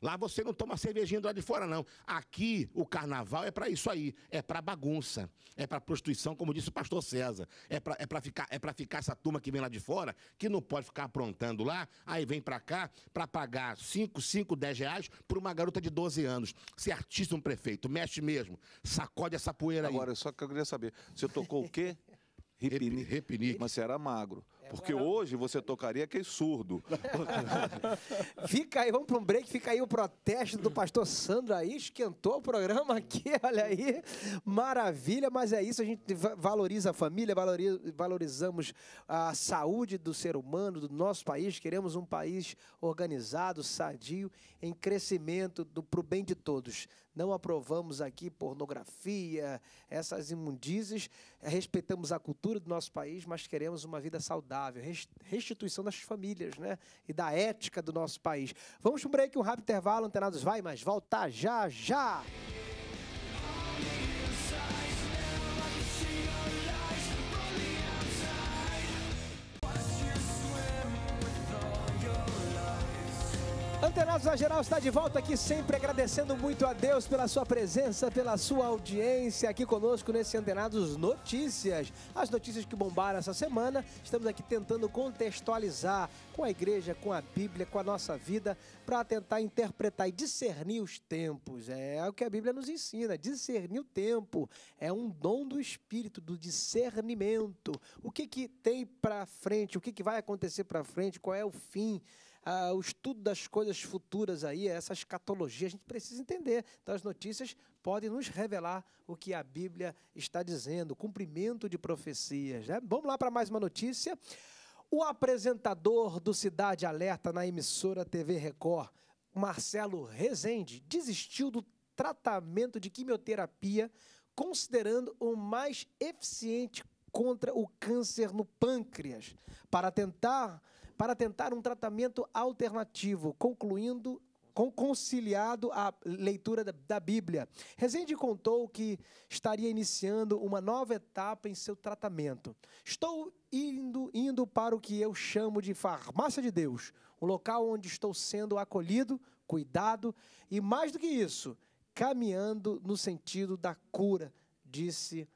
Lá você não toma cervejinha do lado de fora, não. Aqui o carnaval é para isso aí. É para bagunça. É para prostituição, como disse o pastor César. É para é ficar, é ficar essa turma que vem lá de fora, que não pode ficar aprontando lá, aí vem para cá para pagar 5, 5, 10 reais por uma garota de 12 anos. Ser é artista, um prefeito, mexe mesmo. Sacode essa poeira Agora, aí. Agora, só que eu queria saber, você tocou o quê? Repini. Repini. Mas você era magro. Porque hoje você tocaria que é surdo. fica aí, vamos para um break, fica aí o protesto do pastor Sandro aí, esquentou o programa aqui, olha aí. Maravilha, mas é isso, a gente valoriza a família, valoriza, valorizamos a saúde do ser humano, do nosso país, queremos um país organizado, sadio, em crescimento, para o bem de todos não aprovamos aqui pornografia, essas imundícies, respeitamos a cultura do nosso país, mas queremos uma vida saudável, restituição das famílias né? e da ética do nosso país. Vamos para um break, um rápido intervalo, antenados vai, mas volta já, já! Antenados na Geral está de volta aqui sempre agradecendo muito a Deus pela sua presença, pela sua audiência aqui conosco nesse Antenados Notícias. As notícias que bombaram essa semana, estamos aqui tentando contextualizar com a igreja, com a Bíblia, com a nossa vida, para tentar interpretar e discernir os tempos. É o que a Bíblia nos ensina, discernir o tempo. É um dom do Espírito, do discernimento. O que, que tem para frente, o que, que vai acontecer para frente, qual é o fim. Ah, o estudo das coisas futuras aí, essa escatologia, a gente precisa entender. Então, as notícias podem nos revelar o que a Bíblia está dizendo, cumprimento de profecias. Né? Vamos lá para mais uma notícia. O apresentador do Cidade Alerta na emissora TV Record, Marcelo Rezende, desistiu do tratamento de quimioterapia, considerando o mais eficiente contra o câncer no pâncreas, para tentar para tentar um tratamento alternativo, concluindo conciliado à leitura da, Bíblia. Rezende contou que estaria iniciando uma nova etapa em seu tratamento. Estou indo, indo para o que eu chamo de farmácia de Deus, o local onde estou sendo acolhido, cuidado e, mais do que isso, caminhando no sentido da cura, disse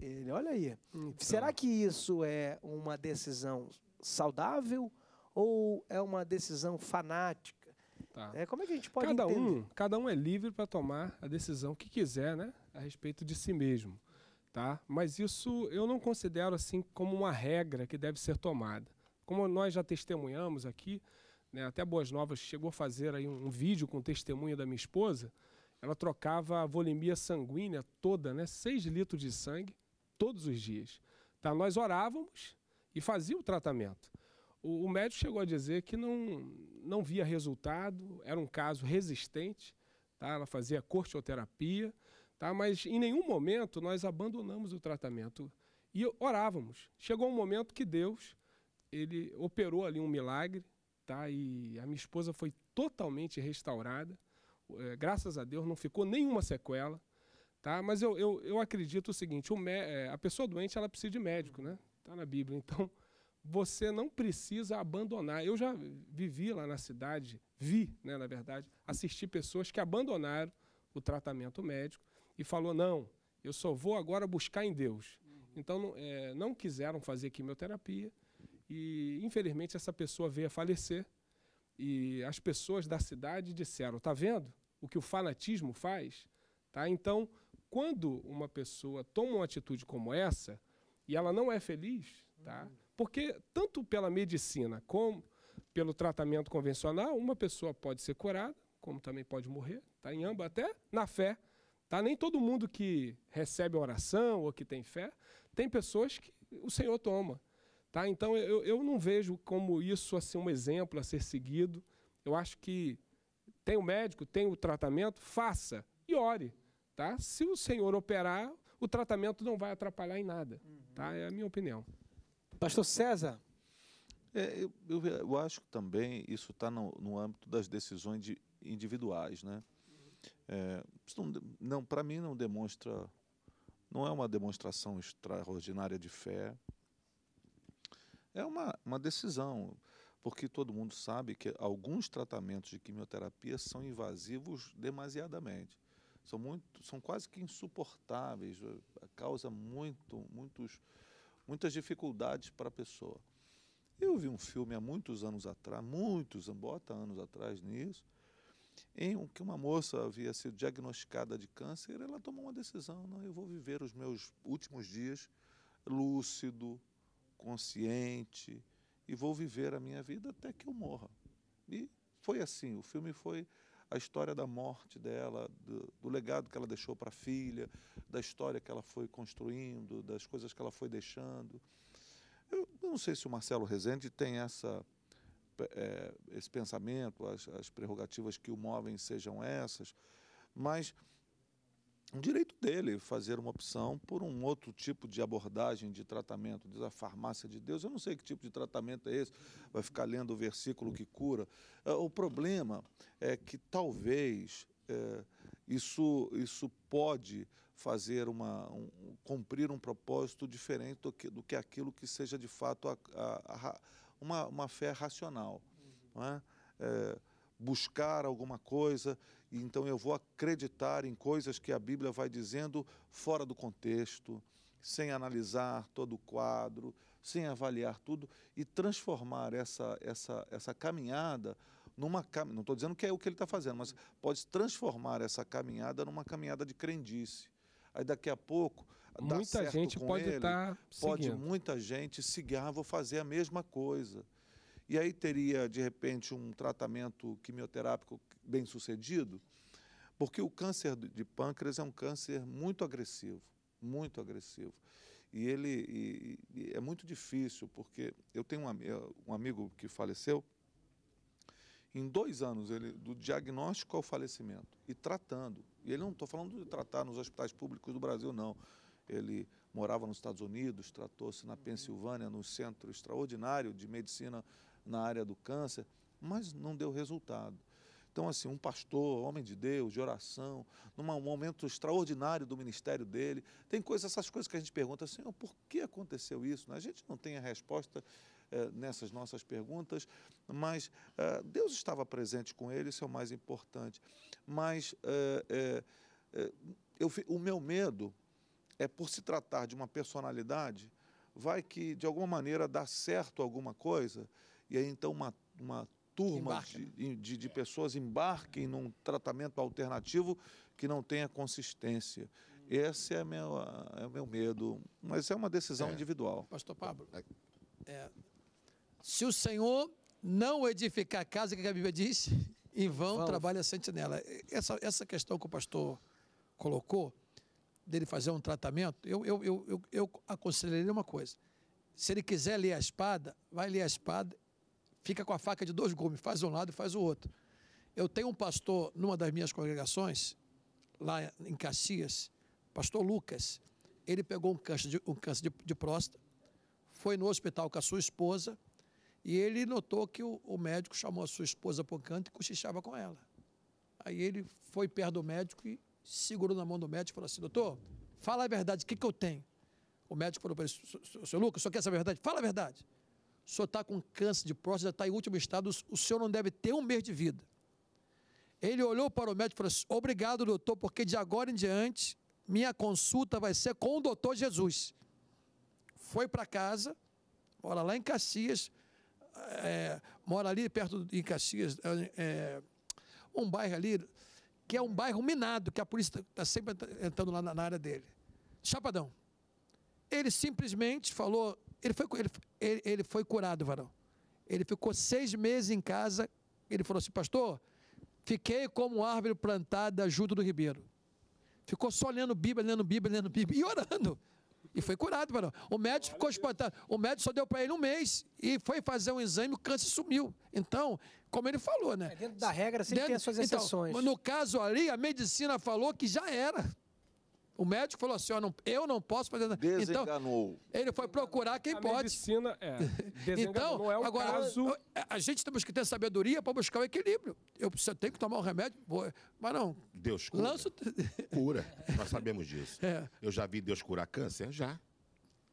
ele. Olha aí. Então. Será que isso é uma decisão saudável? ou é uma decisão fanática? Tá. É, como é que a gente pode cada entender? Um, cada um é livre para tomar a decisão que quiser né, a respeito de si mesmo. Tá? Mas isso eu não considero assim como uma regra que deve ser tomada. Como nós já testemunhamos aqui, né, até Boas Novas chegou a fazer aí um, vídeo com testemunha da minha esposa, ela trocava a volemia sanguínea toda, né, 6 litros de sangue, todos os dias. Tá? Nós orávamos e fazia o tratamento. O, o médico chegou a dizer que não, não via resultado, era um caso resistente, tá? ela fazia cortioterapia, tá? mas em nenhum momento nós abandonamos o tratamento e orávamos. Chegou um momento que Deus ele operou ali um milagre, tá? E a minha esposa foi totalmente restaurada. É, graças a Deus não ficou nenhuma sequela, tá? Mas eu, eu, eu acredito o seguinte: o é, a pessoa doente ela precisa de médico, né? Tá na Bíblia. Então você não precisa abandonar. Eu já vivi lá na cidade, vi, né, na verdade, assisti pessoas que abandonaram o tratamento médico e falou não, eu só vou agora buscar em Deus. Então é, não quiseram fazer quimioterapia e infelizmente essa pessoa veio a falecer e as pessoas da cidade disseram, tá vendo o que o fanatismo faz? Tá? Então quando uma pessoa toma uma atitude como essa e ela não é feliz, tá? Uhum porque tanto pela medicina como pelo tratamento convencional, uma pessoa pode ser curada, como também pode morrer, tá em ambas até na fé. Tá? Nem todo mundo que recebe oração ou que tem fé, tem pessoas que o Senhor toma. Tá? Então eu, eu não vejo como isso assim, um exemplo a ser seguido. Eu acho que tem o médico, tem o tratamento, faça e ore. Tá? Se o Senhor operar, o tratamento não vai atrapalhar em nada. Tá? Uhum. Tá? É a minha opinião. Pastor César. É, eu, eu, eu, acho que também isso está no, no, âmbito das decisões de, individuais, né? É, não, não para mim não demonstra, não é uma demonstração extraordinária de fé. É uma, uma decisão, porque todo mundo sabe que alguns tratamentos de quimioterapia são invasivos demasiadamente, são muito, são quase que insuportáveis, causa muito, muitos muitas dificuldades para a pessoa. Eu vi um filme há muitos anos atrás, muitos, bota anos atrás nisso, em que uma moça havia sido diagnosticada de câncer, ela tomou uma decisão, não, eu vou viver os meus últimos dias lúcido, consciente, e vou viver a minha vida até que eu morra. E foi assim, o filme foi a história da morte dela, do, do legado que ela deixou para a filha, da história que ela foi construindo, das coisas que ela foi deixando. Eu não sei se o Marcelo Rezende tem essa, é, esse pensamento, as, as prerrogativas que o movem sejam essas, mas um direito dele fazer uma opção por um outro tipo de abordagem de tratamento, diz a farmácia de Deus. Eu não sei que tipo de tratamento é esse, vai ficar lendo o versículo que cura. É, o problema é que talvez é, isso, isso pode fazer uma, um, cumprir um propósito diferente do que, do que aquilo que seja de fato a, a, a, uma, uma fé racional. Não é? É, buscar alguma coisa, então eu vou acreditar em coisas que a Bíblia vai dizendo fora do contexto, sem analisar todo o quadro, sem avaliar tudo e transformar essa, essa, essa caminhada numa não estou dizendo que é o que ele está fazendo, mas pode transformar essa caminhada numa caminhada de crendice. Aí daqui a pouco muita gente pode estar tá pode seguindo. muita gente seguir, ah, vou fazer a mesma coisa e aí teria, de repente, um tratamento quimioterápico bem sucedido, porque o câncer de pâncreas é um câncer muito agressivo, muito agressivo. E ele e, e é muito difícil, porque eu tenho um, um amigo que faleceu, em dois anos, ele, do diagnóstico ao falecimento, e tratando. E ele não estou falando de tratar nos hospitais públicos do Brasil, não. Ele morava nos Estados Unidos, tratou-se na uhum. Pensilvânia, num centro extraordinário de medicina na área do câncer, mas não deu resultado. Então, assim, um pastor, homem de Deus, de oração, num momento extraordinário do ministério dele, tem coisas, essas coisas que a gente pergunta, Senhor, por que aconteceu isso? Né? A gente não tem a resposta é, nessas nossas perguntas, mas é, Deus estava presente com ele, isso é o mais importante. Mas é, eu, o meu medo é, por se tratar de uma personalidade, vai que, de alguma maneira, dá certo alguma coisa e aí então uma, uma turma né? de, de, de, é. pessoas embarquem num tratamento alternativo que não tenha consistência. Esse é, meu, é meu medo, mas é uma decisão é. individual. Pastor Pablo, é, se o Senhor não edificar a casa que a Bíblia diz, em vão Vamos. trabalha a sentinela. Essa, essa questão que o pastor colocou, dele fazer um tratamento, eu, eu, eu, eu, eu aconselharia uma coisa. Se ele quiser ler a espada, vai ler a espada fica com a faca de dois gumes, faz um lado e faz o outro. Eu tenho um pastor numa das minhas congregações, lá em Caxias, pastor Lucas. Ele pegou um câncer de, um câncer de, de próstata, foi no hospital com a sua esposa e ele notou que o, o médico chamou a sua esposa para o canto e cochichava com ela. Aí ele foi perto do médico e segurou na mão do médico e falou assim: Doutor, fala a verdade, o que, que eu tenho? O médico falou para ele: Seu Lucas, só quer essa verdade? Fala a verdade o senhor está com câncer de próstata, já está em último estado, o senhor não deve ter um mês de vida. Ele olhou para o médico e falou assim, obrigado doutor, porque de agora em diante, minha consulta vai ser com o doutor Jesus. Foi para casa, mora lá em Caxias, é, mora ali perto de Caxias, é, é, um bairro ali, que é um bairro minado, que a polícia está tá sempre entrando lá na, na área dele. Chapadão. Ele simplesmente falou, ele foi, ele, ele, ele foi curado, varão. Ele ficou seis meses em casa. Ele falou assim, pastor, fiquei como árvore plantada junto do ribeiro. Ficou só lendo Bíblia, lendo Bíblia, lendo Bíblia e orando. E foi curado, varão. O médico ficou espantado. O médico só deu para ele um mês e foi fazer um exame, o câncer sumiu. Então, como ele falou, né? É dentro da regra, sempre dentro, tem as suas exceções. Então, no caso ali, a medicina falou que já era. O médico falou assim: não, eu não posso fazer nada. Então, ele foi procurar quem a pode. Medicina, é, então, é o agora, caso. A gente temos que ter sabedoria para buscar o equilíbrio. Eu, se eu tenho que tomar um remédio, vou, mas não. Deus cura. Lanço... Cura. Nós sabemos disso. É. Eu já vi Deus curar câncer? Já.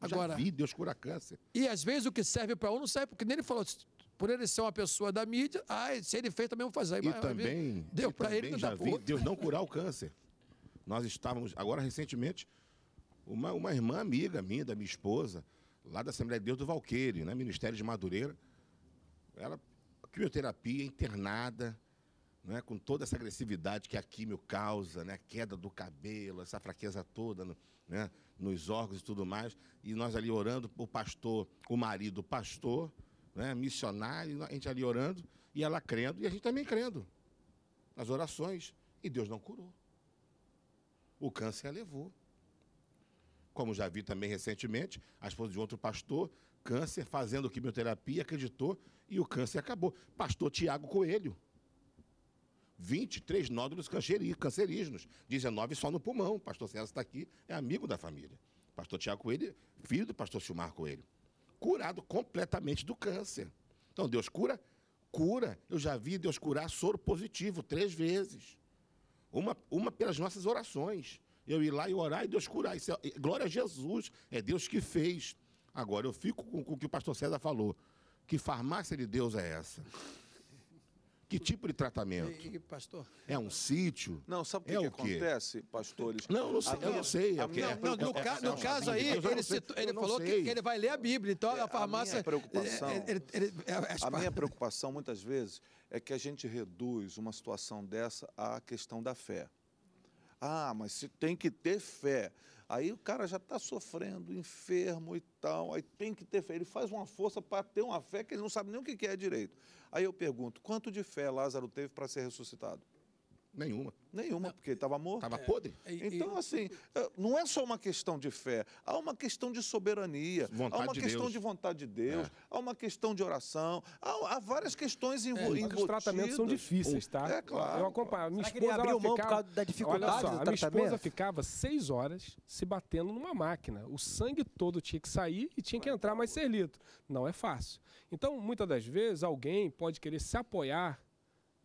Agora, já vi Deus curar câncer. E às vezes o que serve para um não serve, porque nem ele falou por ele ser uma pessoa da mídia, ah, se ele fez também vou fazer. E mas, também, deu para ele já vi Deus não curar o câncer. Nós estávamos, agora recentemente, uma, uma irmã amiga minha, da minha esposa, lá da Assembleia de Deus do Valqueire, né, Ministério de Madureira, ela, quimioterapia, internada, né, com toda essa agressividade que a químio causa, né, a queda do cabelo, essa fraqueza toda no, né, nos órgãos e tudo mais, e nós ali orando, o pastor, o marido, pastor, né, missionário, a gente ali orando, e ela crendo, e a gente também crendo, nas orações, e Deus não curou o câncer a levou. Como já vi também recentemente, a esposa de outro pastor, câncer, fazendo quimioterapia, acreditou e o câncer acabou. Pastor Tiago Coelho. 23 nódulos cancerígenos, 19 só no pulmão. Pastor Celso está aqui, é amigo da família. Pastor Tiago Coelho, filho do pastor Silmar Coelho. Curado completamente do câncer. Então, Deus cura? Cura. Eu já vi Deus curar soro positivo três vezes. Uma, uma pelas nossas orações. Eu ir lá e orar e Deus curar. Isso é, é, glória a Jesus. É Deus que fez. Agora, eu fico com, com o que o pastor César falou. Que farmácia de Deus é essa? Que tipo de tratamento? E, e, pastor? É um sítio? Não, sabe o que, é que, que acontece, pastores? Não, não sei, eu não sei. É, é não, no, ca, no caso aí, ele, citou, ele falou que, que, ele vai ler a Bíblia, então é, a farmácia... A minha preocupação, ele, ele, é, a minha preocupação, muitas vezes, é que a gente reduz uma situação dessa à questão da fé. Ah, mas se tem que ter fé. Aí o cara já está sofrendo, enfermo e tal, aí tem que ter fé. Ele faz uma força para ter uma fé que ele não sabe nem o que é direito. Aí eu pergunto, quanto de fé Lázaro teve para ser ressuscitado? Nenhuma. Nenhuma, porque estava morto. Estava é, podre. Então, assim, eh, não é só uma questão de fé, há uma questão de soberania, vontade há uma de questão Deus. de vontade de Deus, é. há uma questão de oração, há, há várias questões envolvidas. é, envolvidas. Os tratamentos são difíceis, tá? É claro. Eu acompanho. Minha esposa, ela ficava, mão por causa da dificuldade olha só, do a minha esposa ficava seis horas se batendo numa máquina. O sangue todo tinha que sair e tinha que entrar mais ser lido. Não é fácil. Então, muitas das vezes, alguém pode querer se apoiar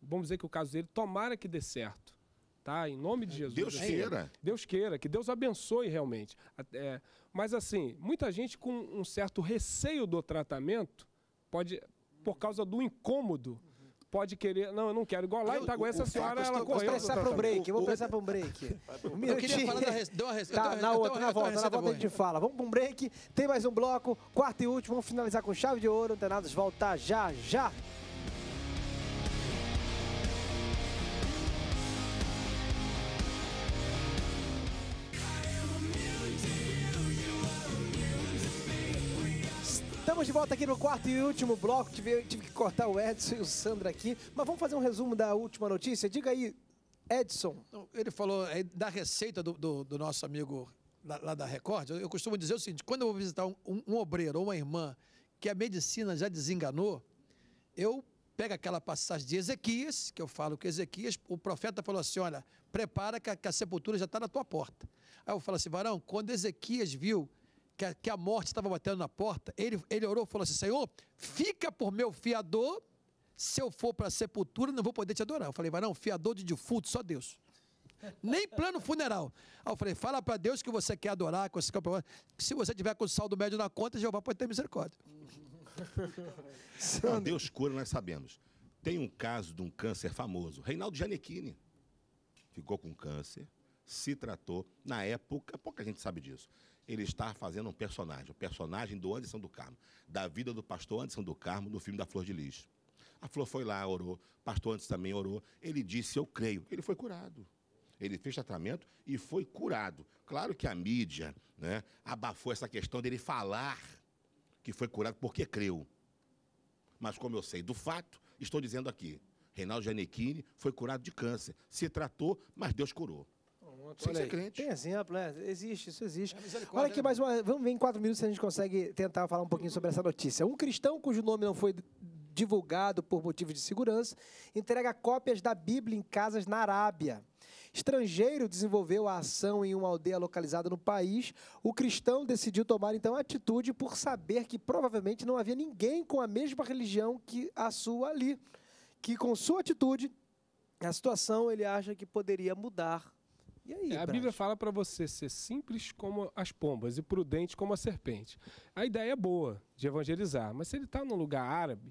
vamos dizer que o caso dele, tomara que dê certo. Tá? Em nome de é, Jesus. Deus assim, queira. Deus queira, que Deus abençoe realmente. É, mas assim, muita gente com um certo receio do tratamento pode, por causa do incômodo, pode querer. Não, eu não quero. Igual lá em Itaguá, essa senhora, é ela correu. Vou pensar para um break, vou pensar para um break. Um eu queria falar da res... Deu uma res... Tá, na outra, na volta, na volta a gente fala. Vamos para um break, tem mais um bloco, quarto e último, vamos finalizar com chave de ouro, antenados, voltar já, já. Estamos de volta aqui no quarto e último bloco. Tive, tive que cortar o Edson e o Sandra aqui. Mas vamos fazer um resumo da última notícia. Diga aí, Edson. Ele falou é, da receita do, do, do nosso amigo lá, lá da Record. Eu, eu, costumo dizer o seguinte: quando eu vou visitar um, um, um obreiro ou uma irmã que a medicina já desenganou, eu pego aquela passagem de Ezequias, que eu falo que Ezequias, o profeta falou assim: olha, prepara que a, que a sepultura já está na tua porta. Aí eu falo assim, varão, quando Ezequias viu que a, que a morte estava batendo na porta, ele, ele orou e falou assim: Senhor, fica por meu fiador, se eu for para a sepultura, não vou poder te adorar. Eu falei, vai não, fiador de defunto, só Deus. Nem plano funeral. Aí eu falei, fala para Deus que você quer adorar, que você quer se você tiver com o saldo médio na conta, Jeová pode ter misericórdia. A Deus cura, nós sabemos. Tem um caso de um câncer famoso, Reinaldo Giannichini. Ficou com câncer, se tratou. Na época, pouca gente sabe disso ele está fazendo um personagem, o personagem do Anderson do Carmo, da vida do pastor Anderson do Carmo no filme da Flor de Lis. A Flor foi lá, orou, o pastor Anderson também orou, ele disse, eu creio, ele foi curado. Ele fez tratamento e foi curado. Claro que a mídia né, abafou essa questão dele falar que foi curado porque creu. Mas como eu sei do fato, estou dizendo aqui, Reinaldo Janequini foi curado de câncer, se tratou, mas Deus curou. Pronto, é crente. Tem exemplo, né? Existe, isso existe. olha aqui né, mais uma. Vamos ver em quatro minutos se a gente consegue tentar falar um pouquinho sobre essa notícia. Um cristão cujo nome não foi divulgado por motivos de segurança entrega cópias da Bíblia em casas na Arábia. Estrangeiro desenvolveu a ação em uma aldeia localizada no país. O cristão decidiu tomar então atitude por saber que provavelmente não havia ninguém com a mesma religião que a sua ali. Que com sua atitude, a situação ele acha que poderia mudar e aí, a Bíblia fala para você ser simples como as pombas e prudente como a serpente. A ideia é boa de evangelizar, mas se ele está num lugar árabe,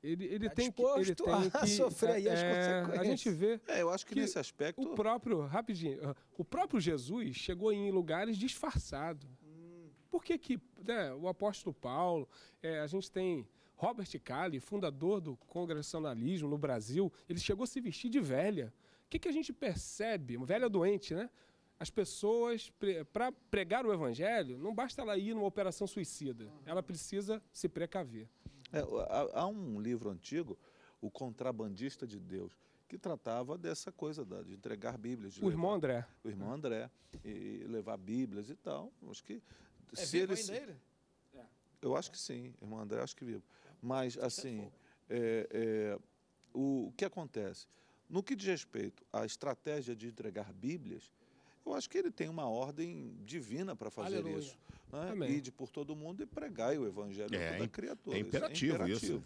ele, ele tá tem que ele tem que sofrer aí é, as consequências. É, a gente vê. É, eu acho que, que, nesse aspecto o próprio rapidinho, ah, o próprio Jesus chegou em lugares disfarçado. Hum. Por que que né, o apóstolo Paulo, é, a gente tem Robert Cali, fundador do congressionalismo no Brasil, ele chegou a se vestir de velha que, que a gente percebe? Uma velha doente, né? As pessoas, para pregar o evangelho, não basta ela ir numa operação suicida, ela precisa se precaver. É, há, um livro antigo, O Contrabandista de Deus, que tratava dessa coisa de entregar Bíblias. De o levar, irmão André. O irmão André, e levar Bíblias e tal. Acho que. É se vivo ainda ele? É. Eu acho que sim, irmão André, acho que vivo. É. Mas, assim, é, é, o, o que acontece? No que diz respeito à estratégia de entregar Bíblias, eu acho que ele tem uma ordem divina para fazer Aleluia. isso. Né? Ide por todo mundo e pregai o evangelho é, a é criatura. É imperativo, isso é imperativo isso.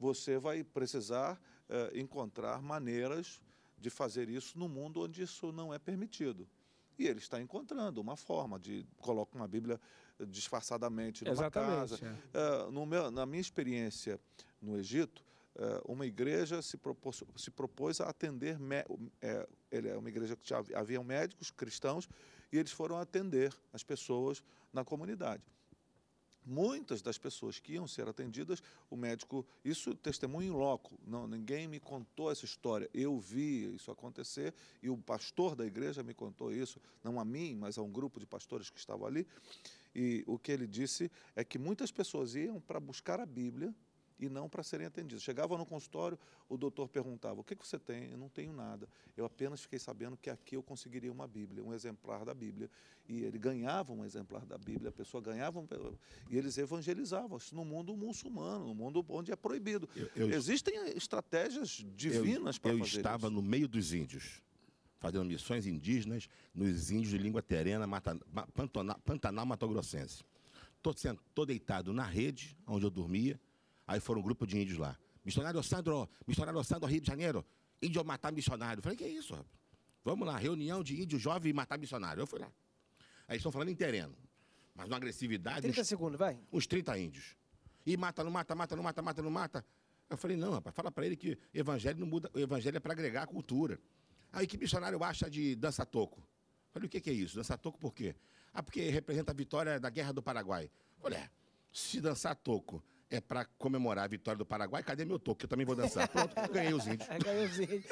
Você vai precisar uh, encontrar maneiras de fazer isso no mundo onde isso não é permitido. E ele está encontrando uma forma de coloca uma Bíblia eh, disfarçadamente numa Exatamente, casa. É. Uh, no meu, na minha experiência no Egito, eh, uma igreja se propôs, se propôs a atender. É, ele é uma igreja que tinha, médicos cristãos e eles foram atender as pessoas na comunidade. Muitas das pessoas que iam ser atendidas, o médico, isso testemunho em loco, não, ninguém me contou essa história. Eu vi isso acontecer e o pastor da igreja me contou isso, não a mim, mas a um grupo de pastores que estavam ali. E o que ele disse é que muitas pessoas iam para buscar a Bíblia e não para serem atendidos. Chegava no consultório, o doutor perguntava, o que, que você tem? Eu não tenho nada. Eu apenas fiquei sabendo que aqui eu conseguiria uma Bíblia, um exemplar da Bíblia. E ele ganhava um exemplar da Bíblia, a pessoa ganhava, um... e eles evangelizavam. Isso no mundo muçulmano, no mundo onde é proibido. Eu, eu, Existem estratégias divinas para fazer Eu estava no meio dos índios, fazendo missões indígenas nos índios de língua terena, Pantanal, Pantanal Mato Grossense. Estou deitado na rede, onde eu dormia, Aí foram um grupo de índios lá. Missionário Sandro, missionário Sandro Rio de Janeiro, índio matar missionário. Eu falei, que é isso, rapaz? Vamos lá, reunião de índio jovem matar missionário. Eu fui lá. Aí estão falando em terreno. Mas uma agressividade. 30 uns, segundos, vai. Uns 30 índios. E mata, não mata, mata, não mata, mata, não mata. Eu falei, não, rapaz, fala para ele que evangelho não muda, o evangelho é para agregar a cultura. Aí que missionário acha de dança toco? Falei, o que, que é isso? Dançar toco por quê? Ah, porque representa a vitória da Guerra do Paraguai. Olha, é, se dançar toco é para comemorar a vitória do Paraguai. Cadê meu toque? Eu também vou dançar. Pronto, ganhei os índios. ganhei os índios.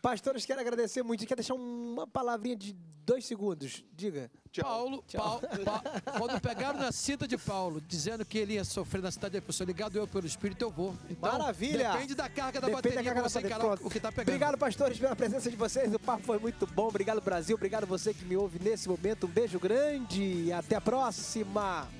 Pastores, quero agradecer muito. Quer deixar uma palavrinha de dois segundos? Diga. Tchau. Paulo, Tchau. pa, quando pegaram na cinta de Paulo, dizendo que ele ia sofrer na cidade eu pessoa, assim, ligado eu pelo Espírito, eu vou. Então, Maravilha! Depende da carga da depende bateria da carga você da encarar o que tá pegando. Obrigado, pastores, pela presença de vocês. O papo foi muito bom. Obrigado, Brasil. Obrigado você que me ouve nesse momento. Um beijo grande e até a próxima.